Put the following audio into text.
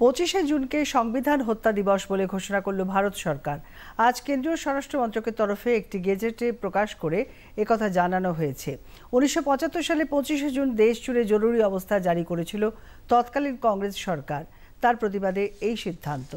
পঁচিশে জুনকে সংবিধান হত্যা দিবস বলে ঘোষণা করল ভারত সরকার আজ কেন্দ্রীয় স্বরাষ্ট্র মন্ত্রকের তরফে একটি গেজেটে প্রকাশ করে একথা জানানো হয়েছে উনিশশো সালে পঁচিশে জুন দেশ জুড়ে জরুরি অবস্থা জারি করেছিল তৎকালীন কংগ্রেস সরকার তার প্রতিবাদে এই সিদ্ধান্ত